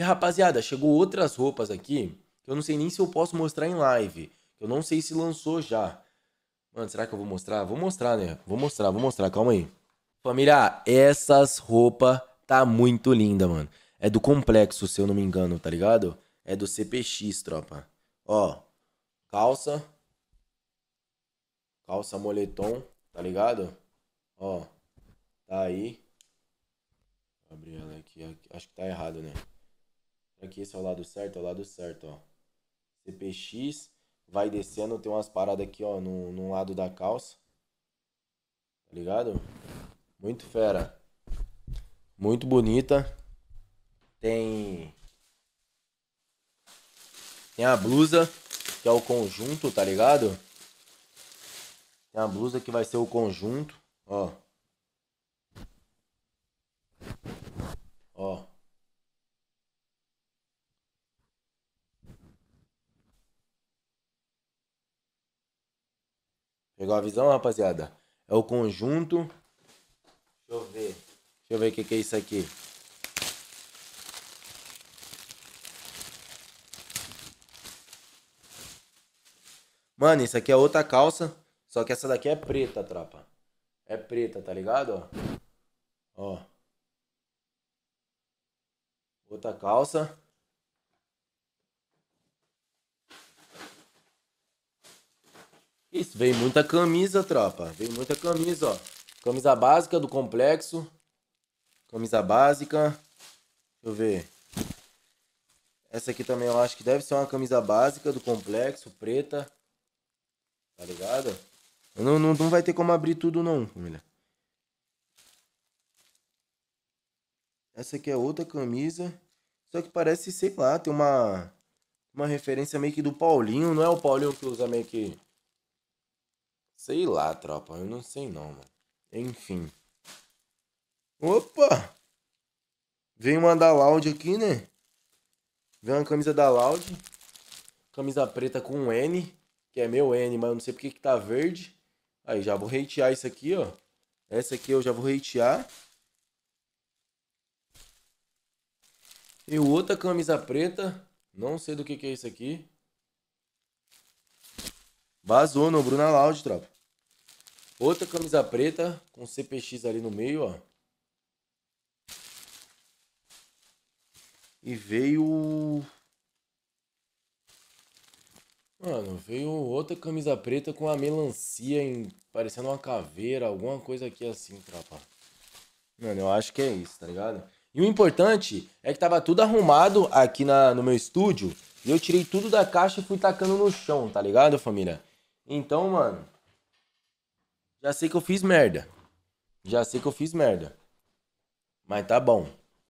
E rapaziada, chegou outras roupas aqui que eu não sei nem se eu posso mostrar em live. Eu não sei se lançou já. Mano, será que eu vou mostrar? Vou mostrar, né? Vou mostrar, vou mostrar, calma aí. Família, essas roupas tá muito linda, mano. É do complexo, se eu não me engano, tá ligado? É do CPX, tropa. Ó, calça. Calça moletom, tá ligado? Ó, tá aí. Vou abrir ela aqui, acho que tá errado, né? Aqui esse é o lado certo, é o lado certo, ó. CPX, vai descendo, tem umas paradas aqui, ó, no, no lado da calça. Tá ligado? Muito fera. Muito bonita. Tem... Tem a blusa, que é o conjunto, tá ligado? Tem a blusa que vai ser o conjunto, ó. Pegou a visão, rapaziada? É o conjunto. Deixa eu ver. Deixa eu ver o que, que é isso aqui. Mano, isso aqui é outra calça. Só que essa daqui é preta, tropa. É preta, tá ligado? Ó. Ó. Outra calça. Isso, veio muita camisa, tropa. Veio muita camisa, ó. Camisa básica do complexo. Camisa básica. Deixa eu ver. Essa aqui também eu acho que deve ser uma camisa básica do complexo, preta. Tá ligado? Não, não, não vai ter como abrir tudo não, família. Essa aqui é outra camisa. Só que parece, sei lá, tem uma uma referência meio que do Paulinho, não é o Paulinho que usa meio que Sei lá, tropa, eu não sei não, mano. Enfim. Opa! Vem uma da Loud aqui, né? Vem uma camisa da Loud. Camisa preta com um N, que é meu N, mas eu não sei porque que tá verde. Aí, já vou hatear isso aqui, ó. Essa aqui eu já vou hatear. E outra camisa preta. Não sei do que, que é isso aqui. Vazou no Bruna Loud, tropa. Outra camisa preta com CPX ali no meio, ó. E veio. Mano, veio outra camisa preta com a melancia em... parecendo uma caveira, alguma coisa aqui assim, tropa. Mano, eu acho que é isso, tá ligado? E o importante é que tava tudo arrumado aqui na, no meu estúdio. E eu tirei tudo da caixa e fui tacando no chão, tá ligado, família? Então, mano já sei que eu fiz merda. Já sei que eu fiz merda. Mas tá bom.